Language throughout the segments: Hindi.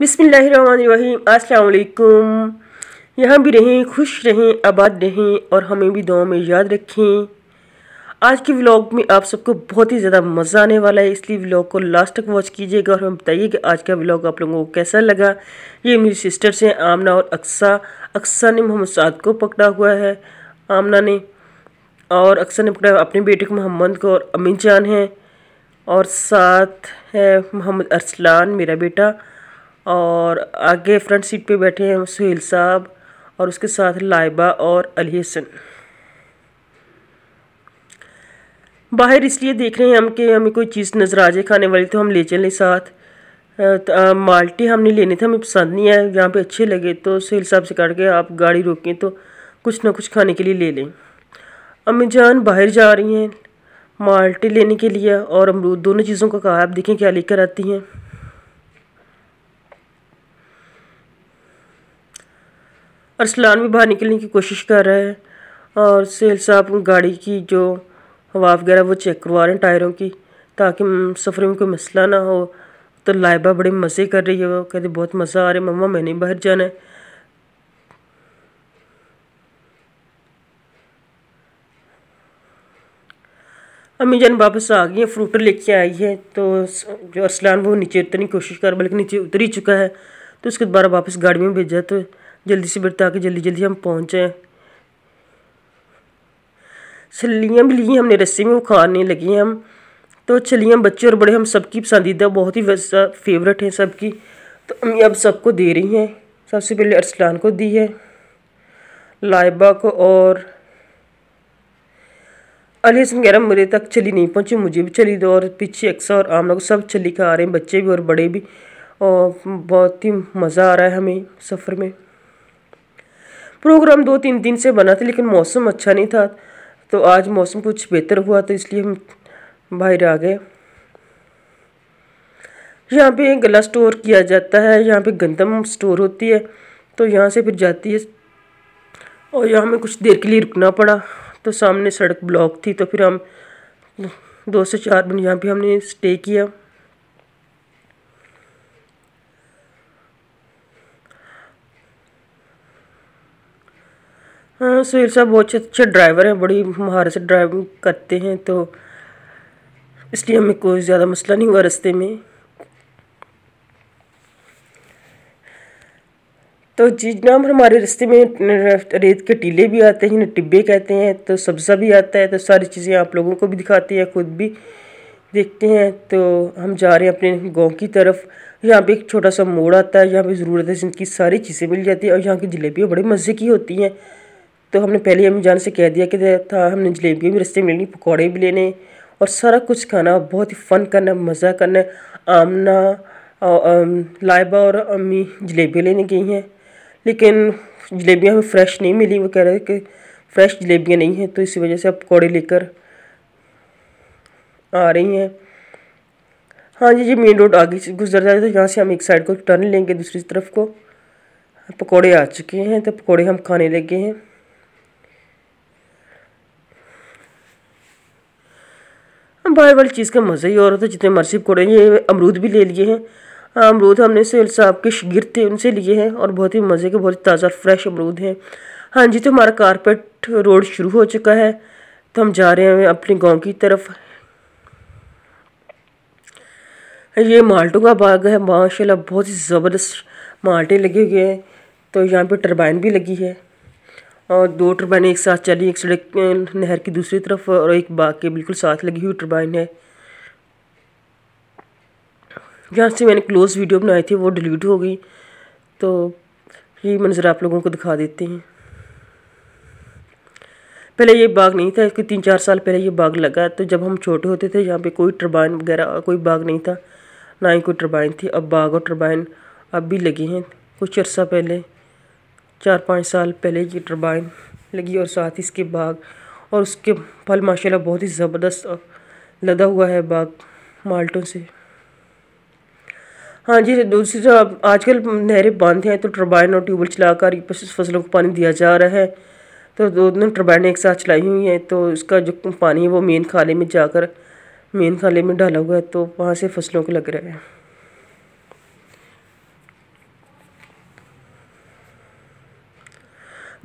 बिसमीम असलकुम यहाँ भी रहें खुश रहें आबाद रहें और हमें भी दुआ में याद रखें आज के व्लॉग में आप सबको बहुत ही ज़्यादा मज़ा आने वाला है इसलिए व्लॉग को लास्ट तक वॉच कीजिएगा और हमें बताइए कि आज का व्लॉग आप लोगों को कैसा लगा ये मेरी सिस्टर्स हैं आमना और अक्सा अक्सा ने मोहम्मद साद को पकड़ा हुआ है आमना ने और अक्सा ने पकड़ा अपने बेटे को मोहम्मद को और अमीन जान है और साथ है मोहम्मद अरसलान मेरा बेटा और आगे फ्रंट सीट पे बैठे हैं सुहेल साहब और उसके साथ लाइबा और अली हसन बाहर इसलिए देख रहे हैं हम कि हमें कोई चीज़ नज़र आ जाए खाने वाली तो हम ले चलें साथ माल्टी हमने लेने थे हमें पसंद नहीं आए यहाँ पे अच्छे लगे तो सुहेल साहब से काट के आप गाड़ी रोकें तो कुछ ना कुछ खाने के लिए ले लें अम्मी जान बाहर जा रही हैं माल्टी लेने के लिए और अमरूद दोनों चीज़ों का कहा आप देखें क्या लेकर आती हैं अरसलान भी बाहर निकलने की कोशिश कर रहा है और सेल साहब गाड़ी की जो हवा वगैरह वो चेक करवा रहे हैं टायरों की ताकि सफ़र में कोई मसला ना हो तो लाइबा बड़े मज़े कर रही है वो कहते बहुत मज़ा आ रहा है मम्मा मैंने बाहर जाना है अम्मी जान वापस आ गई है फ्रूटर लेके आई है तो जो अरसलान वो नीचे उतरने की कोशिश कर बल्कि नीचे उतर ही चुका है तो उसके दोबारा वापस गाड़ी में भेजा तो जल्दी से बेटा ताकि जल्दी जल्दी हम पहुँचें छलियाँ भी ली हैं हमने रस्सी में खाने लगी हैं हम तो छलियाँ बच्चे और बड़े हम सबकी पसंदीदा बहुत ही फेवरेट हैं सबकी तो अम्मी अब सबको दे रही हैं सबसे पहले अरसलान को दी है लाइबा को और अली हसन कह रहा मेरे तक चली नहीं पहुँची मुझे भी चली दो और पीछे अक्सर और आम को सब चली खा रहे हैं बच्चे भी और बड़े भी और बहुत ही मज़ा आ रहा है हमें सफ़र में प्रोग्राम दो तीन दिन से बना था लेकिन मौसम अच्छा नहीं था तो आज मौसम कुछ बेहतर हुआ तो इसलिए हम बाहर आ गए यहाँ पे गला स्टोर किया जाता है यहाँ पे गंदम स्टोर होती है तो यहाँ से फिर जाती है और यहाँ हमें कुछ देर के लिए रुकना पड़ा तो सामने सड़क ब्लॉक थी तो फिर हम दो से चार दिन यहाँ पे हमने स्टे किया हाँ सुहेल साहब बहुत अच्छे ड्राइवर हैं बड़ी महारत से ड्राइविंग करते हैं तो इसलिए हमें कोई ज़्यादा मसला नहीं हुआ रस्ते में तो जी जनाब हमारे रस्ते में रेत के टीले भी आते हैं जिन्हें टिब्बे कहते हैं तो सब्ज़ा भी आता है तो सारी चीज़ें आप लोगों को भी दिखाती है खुद भी देखते हैं तो हम जा रहे हैं अपने गांव की तरफ यहाँ पे एक छोटा सा मोड़ आता है यहाँ पे ज़रूरत है जिनकी सारी चीज़ें मिल जाती है और यहाँ की जलेबियाँ बड़े मज़े की होती हैं तो हमने पहले ही जान से कह दिया कि था हमने जलेबियाँ भी रस्ते में लेनी पकौड़े भी लेने और सारा कुछ खाना बहुत ही फ़न करना मज़ा करना आमना लाइबा और अम्मी जलेबियाँ लेने गई हैं लेकिन जलेबियाँ हमें फ़्रेश नहीं मिली वो कह रहे थे कि फ़्रेश जलेबियाँ नहीं हैं तो इसी वजह से अब पकौड़े लेकर आ रही हैं हाँ जी जी मेन रोड आगे गुजर जाए तो यहाँ से हम एक साइड को टर्न लेंगे दूसरी तरफ को पकोड़े आ चुके हैं तो पकोड़े हम खाने लगे हैं बाहर वाली चीज़ का मज़ा ही और था तो जितने मर्जी कोड़े ये अमरूद भी ले लिए हैं हाँ, अमरूद हमने सेल साहब के शिगिर थे उनसे लिए हैं और बहुत ही मज़े के बहुत ताज़ा फ्रेश अमरूद हैं हाँ जी तो हमारा कारपेट रोड शुरू हो चुका है तो हम जा रहे हैं अपने गांव की तरफ ये माल्टों का बाग है माशाल्लाह बहुत ही ज़बरदस्त माल्टे लगे हुए हैं तो यहाँ पे टरबाइन भी लगी है और दो टरबाइने एक साथ चली एक सड़क नहर की दूसरी तरफ और एक बाग के बिल्कुल साथ लगी हुई टर्बाइन है जहाँ से मैंने क्लोज वीडियो बनाई थी वो डिलीट हो गई तो ये मंज़र आप लोगों को दिखा देते हैं पहले ये बाग नहीं था इसके तीन चार साल पहले ये बाग लगा तो जब हम छोटे होते थे यहाँ पे कोई टर्बाइन वगैरह कोई बाग नहीं था ना ही कोई टर्बाइन थी अब बाग और टर्बाइन अब भी लगे हैं कुछ अर्सा पहले चार पाँच साल पहले की टर्बाइन लगी और साथ ही इसके बाग और उसके फल माशाला बहुत ही ज़बरदस्त लदा हुआ है बाग माल्टों से हाँ जी दूसरी तरफ आजकल नहरें बांधे हैं तो टर्बाइन और ट्यूबवेल चलाकर फसलों को पानी दिया जा रहा है तो दोनों टरबाइनें एक साथ चलाई हुई हैं तो उसका जो पानी है वो मेन खाले में जाकर मेन खाले में डाला हुआ है तो वहाँ से फसलों को लग रहा है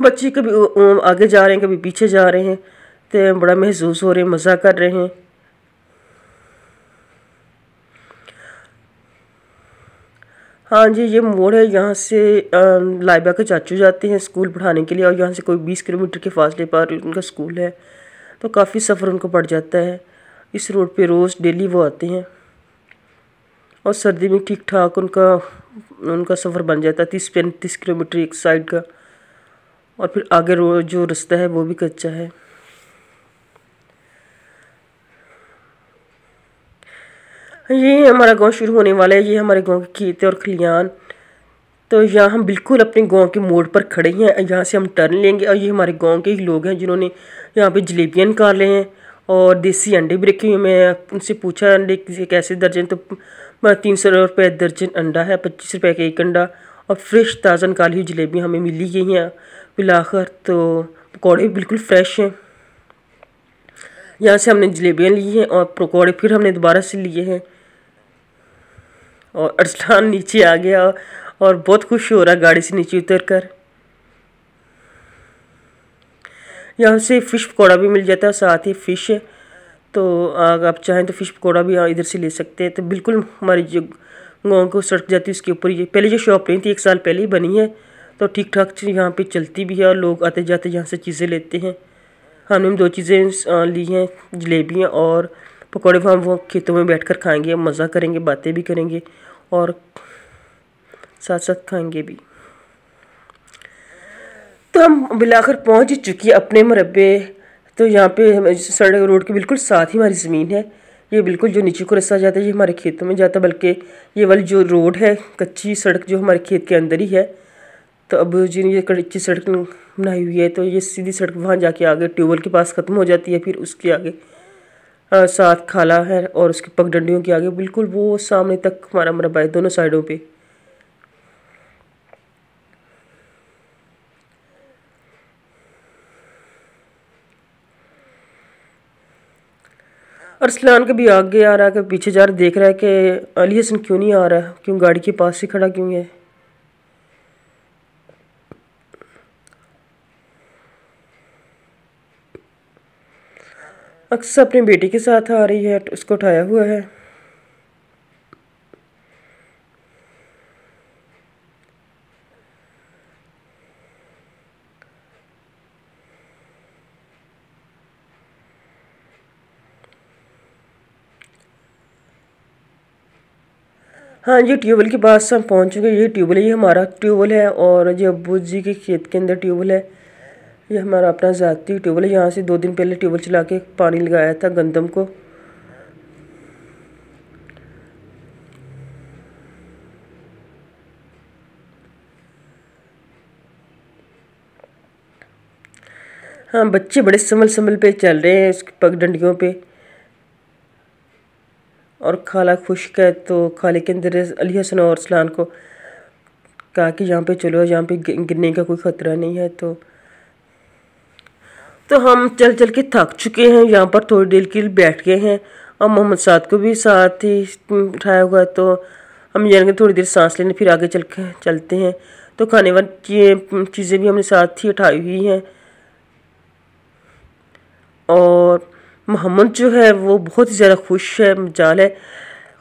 बच्चे कभी आगे जा रहे हैं कभी पीछे जा रहे हैं तो बड़ा महसूस हो रहे हैं मज़ा कर रहे हैं हाँ जी ये मोड़ है यहाँ से लाइबा के चाचू जाते हैं स्कूल पढ़ाने के लिए और यहाँ से कोई बीस किलोमीटर के फासले पर उनका स्कूल है तो काफ़ी सफ़र उनको पड़ जाता है इस रोड पे रोज़ डेली वो आते हैं और सर्दी में ठीक ठाक उनका उनका सफ़र बन जाता है तीस पैंतीस किलोमीटर एक साइड का और फिर आगे रो जो रास्ता है वो भी कच्चा है ये हमारा गांव शुरू होने वाला है ये हमारे गांव के खेत और खलियान तो यहाँ हम बिल्कुल अपने गांव के मोड़ पर खड़े हैं यहाँ से हम टर्न लेंगे और ये हमारे गांव के ही लोग हैं जिन्होंने यहाँ पे जलेबियाँ निकाल हैं और देसी अंडे भी रखे हुए मैं उनसे पूछा अंडे कैसे दर्जन तो तीन सौ रुपये दर्जन अंडा है पच्चीस रुपये का एक अंडा और फ्रेश ताज़ा निकाली हुई जलेबियाँ हमें मिली गई हैं पिलाकर तो पकौड़े बिल्कुल फ्रेश हैं यहाँ से हमने जलेबियाँ ली हैं और पकौड़े फिर हमने दोबारा से लिए हैं और अरसलान नीचे आ गया और बहुत खुश हो रहा गाड़ी से नीचे उतर कर यहाँ से फ़िश पकौड़ा भी मिल जाता है साथ ही फ़िश तो अगर आप चाहें तो फ़िश पकौड़ा भी इधर से ले सकते हैं तो बिल्कुल हमारी जो गाँव को सड़क जाती है उसके ऊपर ये पहले जो शॉप नहीं थी एक साल पहले ही बनी है तो ठीक ठाक यहाँ पे चलती भी है और लोग आते जाते यहाँ से चीज़ें लेते हैं हमने हाँ, दो चीज़ें ली हैं जलेबियाँ और पकौड़े हम वो खेतों में बैठ कर खाएँगे मज़ा करेंगे बातें भी करेंगे और साथ साथ खाएँगे भी तो हम बिलाकर पहुँच चुकी है अपने मरबे तो यहाँ पे सड़क रोड के बिल्कुल साथ ही हमारी ज़मीन है ये बिल्कुल जो नीचे को रस्ता जाता है ये हमारे खेतों में जाता है बल्कि ये वाली जो रोड है कच्ची सड़क जो हमारे खेत के अंदर ही है तो अब जी ये कच्ची सड़क बनाई हुई है तो ये सीधी सड़क वहाँ जाके आगे ट्यूबवेल के पास ख़त्म हो जाती है फिर उसके आगे साथ खाला है और उसकी पगडंडियों के आगे बिल्कुल वो सामने तक हमारा मरबा है दोनों साइडों पे अरसलान के भी आगे आ रहा है कि पीछे जा रहा देख रहा है कि अली हसन क्यों नहीं आ रहा है क्यों गाड़ी के पास ही खड़ा क्यों है अक्सर अपनी बेटी के साथ आ रही है तो उसको उठाया हुआ है हाँ ये ट्यूबवेल के पास हम पहुंच चुके हैं ये ट्यूबवेल ये हमारा ट्यूबवेल है और ये अबू जी के खेत के अंदर ट्यूबवेल है ये हमारा अपना ज़ाती ट्यूबवेल है यहाँ से दो दिन पहले ट्यूबवेल चला के पानी लगाया था गंदम को हाँ बच्चे बड़े संभल संभल पे चल रहे हैं उसकी पग डंडियों पे और खाला खुश्क है तो खाले के अंदर अली हसन और सलान को कहा कि यहाँ पे चलो यहाँ पे गिरने का कोई ख़तरा नहीं है तो तो हम चल चल के थक चुके हैं यहाँ पर थोड़ी देर के लिए बैठ गए हैं और मोहम्मद साद को भी साथ ही उठाया हुआ है तो हम जाएंगे थोड़ी देर सांस लेने फिर आगे चल चलते हैं तो खाने वाली चीज़ें भी हमने साथ ही उठाई हुई हैं और मोहम्मद जो है वो बहुत ही ज़्यादा खुश है मजाल है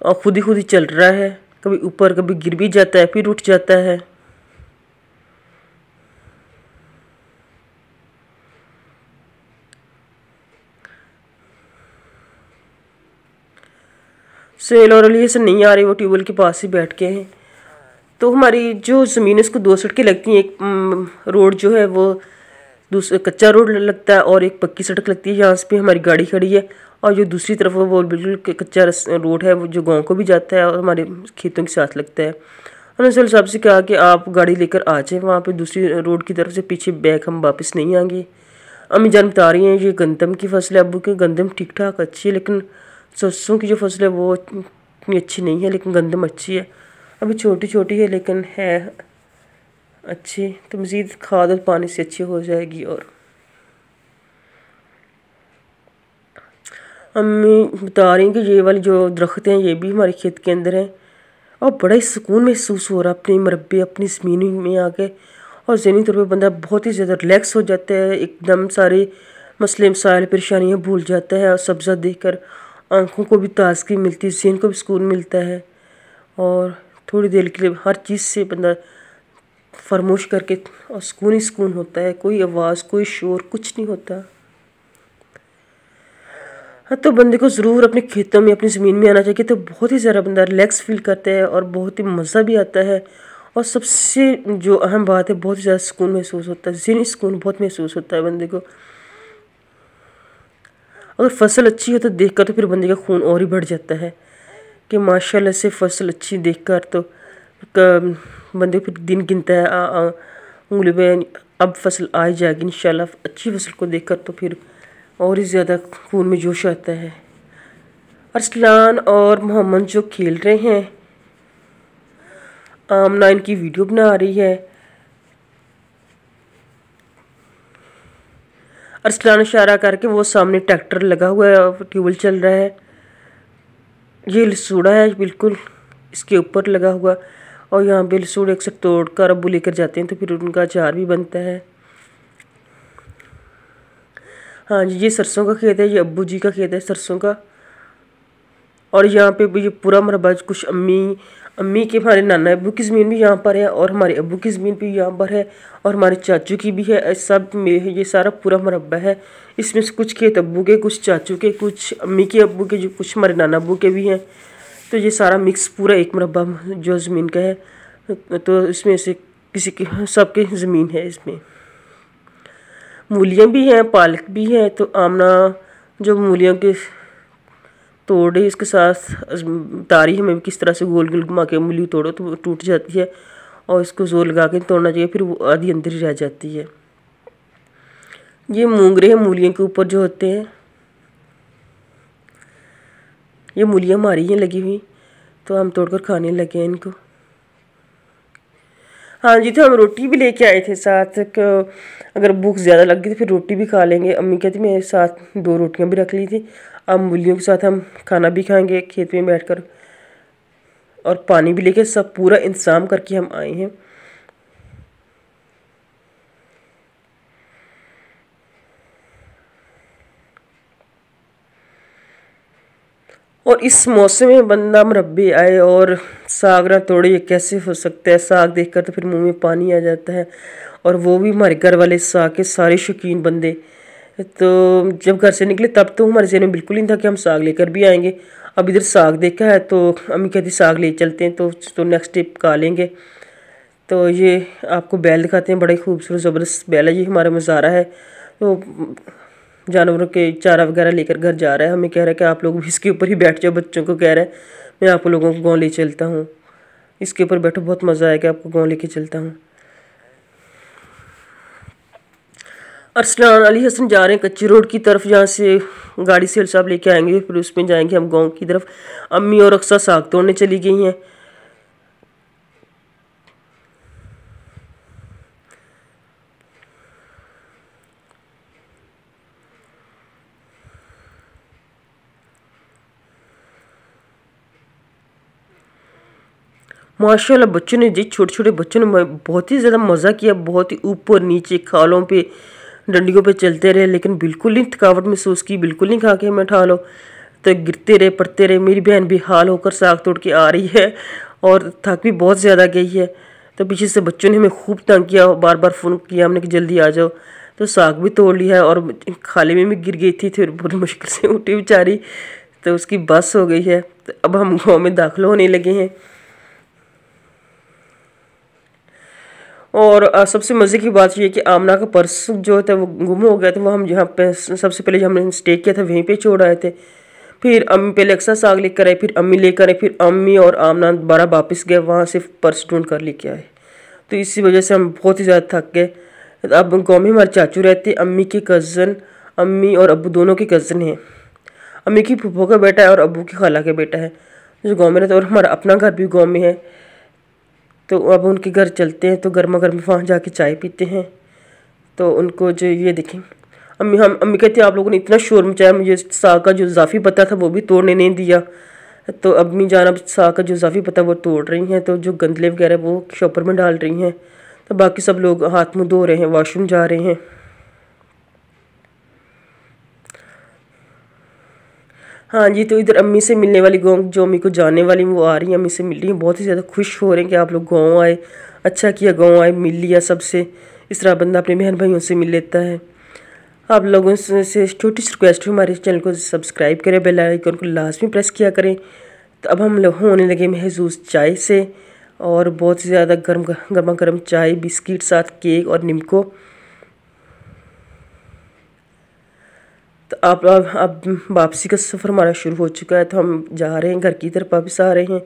और खुद ही खुद ही चल रहा है कभी ऊपर कभी गिर भी जाता है फिर उठ जाता है सेल और से नहीं आ रही वो ट्यूबवेल के पास ही बैठ के हैं तो हमारी जो ज़मीन उसको दो सड़कें लगती हैं एक रोड जो है वो दूसरा कच्चा रोड लगता है और एक पक्की सड़क लगती है यहाँ भी हमारी गाड़ी खड़ी है और जो दूसरी तरफ वो बिल्कुल कच्चा रोड है वो जो गांव को भी जाता है और हमारे खेतों के साथ लगता है हमने सर साहब से कहा कि आप गाड़ी लेकर आ जाएँ वहाँ पर दूसरी रोड की तरफ से पीछे बैक हम वापस नहीं आएंगे अम्मी जान बता रही हैं ये गंदम की फसल है अबू की गंदम ठीक ठाक अच्छी है लेकिन सरसों की जो फसल है वो इतनी अच्छी नहीं है लेकिन गंदम अच्छी है अभी छोटी छोटी है लेकिन है अच्छी तो मज़ीद खाद और पानी से अच्छी हो जाएगी और अम्मी बता रही हैं कि ये वाली जो दरख्त हैं ये भी हमारे खेत के अंदर हैं और बड़ा ही सुकून महसूस हो रहा है अपने मरबे अपनी ज़मीन में आके और जहनी तौर पर बंदा बहुत ही ज़्यादा रिलैक्स हो जाता है एकदम सारे मसले मसाइल परेशानियाँ भूल जाता है और सब्ज़ा देख कर आँखों को भी ताजगी मिलती है जहन को भी सुकून मिलता है और थोड़ी देर के लिए हर चीज़ से बंदा फरमोश करके और सुकून ही सुकून होता है कोई आवाज़ कोई शोर कुछ नहीं होता हाँ तो बंदे को ज़रूर अपने खेतों में अपनी ज़मीन में आना चाहिए तो बहुत ही ज़्यादा बंदा रिलैक्स फील करता है और बहुत ही मज़ा भी आता है और सबसे जो अहम बात है बहुत ही ज़्यादा सुकून महसूस होता है जहनी सुकून बहुत महसूस होता है बंदे को अगर फसल अच्छी हो तो देख तो फिर बंदे का खून और ही बढ़ जाता है कि माशाल्लाह से फसल अच्छी देख तो बंदे फिर दिन गिनता है उंगली में अब फसल आ जाएगी इन अच्छी फसल को देख तो फिर और ही ज़्यादा खून में जोश आता है अरसलान और मोहम्मद जो खेल रहे हैं आमना इनकी वीडियो बना रही है और सलाना इशारा करके वो सामने ट्रैक्टर लगा हुआ है ट्यूबवेल चल रहा है ये लसूड़ा है बिल्कुल इसके ऊपर लगा हुआ और यहाँ पे लसूड़ एक से तोड़ कर अबू लेकर जाते हैं तो फिर उनका अचार भी बनता है हाँ जी ये सरसों का खेत है ये अबू जी का खेत है सरसों का और यहाँ पे ये पूरा मरबा कुछ अम्मी अम्मी के हमारे नाना अबू की ज़मीन भी यहाँ पर है और हमारे अबू की ज़मीन भी यहाँ पर है और हमारे चाचू की भी है सब में ये सारा पूरा मरबा है इसमें से कुछ खेत अबू के कुछ चाचू के कुछ अम्मी के अबू के जो कुछ हमारे नाना अबू के भी हैं तो ये सारा मिक्स पूरा एक मरबा जो ज़मीन का है तो इसमें से किसी सब सबके ज़मीन है इसमें मूलियाँ भी हैं पालक भी हैं तो आमना जो मूलियों के तोड़े इसके साथ तारी हमें किस तरह से गोल गोल घुमा के उंगली तोड़ो तो टूट जाती है और इसको जोर लगा के तोड़ना चाहिए फिर वो आधी अंदर ही रह जाती है ये मूंगरे हैं मूलियों के ऊपर जो होते हैं ये मूलियाँ मारी हैं लगी हुई तो हम तोड़कर खाने लगे हैं इनको हाँ जी तो हम रोटी भी लेके आए थे साथ तो अगर भूख ज़्यादा लग गई तो फिर रोटी भी खा लेंगे अम्मी कहती मेरे साथ दो रोटियाँ भी रख ली थी अब मूलियों के साथ हम खाना भी खाएंगे खेत में बैठकर और पानी भी लेके सब पूरा इंतज़ाम करके हम आए हैं और इस मौसम में बंदा मरबे आए और साग ना तोड़े ये कैसे हो सकता है साग देखकर तो फिर मुंह में पानी आ जाता है और वो भी हमारे घर वाले साग के सारे शौकीन बंदे तो जब घर से निकले तब तो हमारे जहन में बिल्कुल नहीं था कि हम साग लेकर भी आएंगे अब इधर साग देखा है तो अम्मी कहती साग ले चलते हैं तो तो नेक्स्ट डे पका लेंगे तो ये आपको बैल दिखाते हैं बड़े खूबसूरत ज़बरदस्त बैल है ये हमारा मज़ारा है तो जानवरों के चारा वगैरह लेकर घर जा रहा है हमें कह रहा है कि आप लोग भी इसके ऊपर ही बैठ जाओ बच्चों को कह रहा है मैं आप लोगों को गाँव ले चलता हूँ इसके ऊपर बैठो बहुत मज़ा आएगा आपको गाँव कर चलता हूँ अरसलान अली हसन जा रहे हैं कच्ची रोड की तरफ जहाँ से गाड़ी सेल साहब लेके आएंगे फिर उसमें जाएंगे हम गांव की तरफ अम्मी और अक्सा साग तोड़ने चली गई हैं माशाल्लाह बच्चों ने जी छोटे छोटे बच्चों ने बहुत ही ज़्यादा मज़ा किया बहुत ही ऊपर नीचे खालों पे डंडियों पे चलते रहे लेकिन बिल्कुल नहीं थकावट महसूस की बिल्कुल नहीं खा के हमें उठा लो तो गिरते रहे पड़ते रहे मेरी बहन भी हाल होकर साग तोड़ के आ रही है और थक भी बहुत ज़्यादा गई है तो पीछे से बच्चों ने हमें खूब तंग किया बार बार फ़ोन किया हमने कि जल्दी आ जाओ तो साग भी तोड़ लिया और खाले में भी गिर गई थी फिर बहुत मुश्किल से उठी बेचारी तो उसकी बस हो गई है तो अब हम गाँव में दाखिल होने लगे हैं और सबसे मज़े की बात यह कि आमना का पर्स जो था तो वो गुम हो गया था वो हम जहाँ पे सबसे पहले हमने स्टे किया था वहीं पे छोड़ आए थे फिर अम्मी पहले अक्सर साग लेकर आए फिर अम्मी लेकर आए फिर अम्मी और आमना दोबारा वापस गए वहाँ से पर्स ढूंढ कर लेके आए तो इसी वजह से हम बहुत ही ज़्यादा थक गए अब गाँव में हमारे चाचू रहते अम्मी के कज़न अम्मी और अबू दोनों के कज़न हैं अम्मी की फूफो का बेटा है और अबू की खाला का बेटा है जो गाँव में रहता है और हमारा अपना घर भी गाँव में है तो अब उनके घर चलते हैं तो गर्मा गर्म वहाँ जाके चाय पीते हैं तो उनको जो ये देखें अम्मी हम अम्मी कहते हैं आप लोगों ने इतना शोर मचाया मुझे साग का जो जाफ़ी पता था वो भी तोड़ने नहीं दिया तो अम्मी जान अब साग का जो जाफ़ी पता वो तोड़ रही हैं तो जो गंदले वगैरह वो शॉपर में डाल रही हैं तो बाकी सब लोग हाथ मुँह धो रहे हैं वॉशरूम जा रहे हैं हाँ जी तो इधर अम्मी से मिलने वाली गाँव जो अम्मी को जाने वाली वो आ रही हैं अम्मी से मिल रही हैं बहुत ही ज़्यादा खुश हो रहे हैं कि आप लोग गाँव आए अच्छा किया गाँव आए मिल लिया सबसे इस तरह बंदा अपने बहन भाइयों से मिल लेता है आप लोगों से छोटी सी रिक्वेस्ट है हमारे चैनल को सब्सक्राइब करें बेल आइकन को लाजमी प्रेस किया करें तो अब हम लोग होने लगे महजूस चाय से और बहुत ही ज़्यादा गर्म गर्मा गर्म चाय बिस्किट साथ केक और निम्को तो आप अब वापसी का सफ़र हमारा शुरू हो चुका है तो हम जा रहे हैं घर की तरफ वापस आ रहे हैं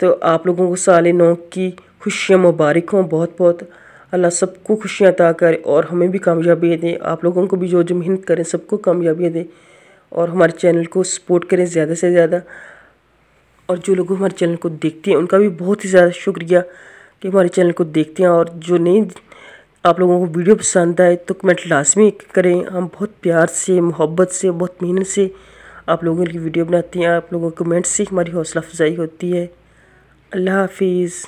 तो आप लोगों को साल नौ की खुशियाँ मुबारक हों बहुत बहुत अल्लाह सबको खुशियाँ अदा करे और हमें भी कामयाबी दें आप लोगों को भी जो जो मेहनत करें सबको कामयाबी दें और हमारे चैनल को सपोर्ट करें ज़्यादा से ज़्यादा और जो लोग हमारे चैनल को देखते हैं उनका भी बहुत ही ज़्यादा शुक्रिया कि हमारे चैनल को देखते हैं और जो नहीं आप लोगों को वीडियो पसंद आए तो कमेंट लाजमी करें हम बहुत प्यार से मोहब्बत से बहुत मेहनत से आप लोगों की वीडियो बनाते हैं आप लोगों के कमेंट से हमारी हौसला अफजाई होती है अल्लाह हाफिज़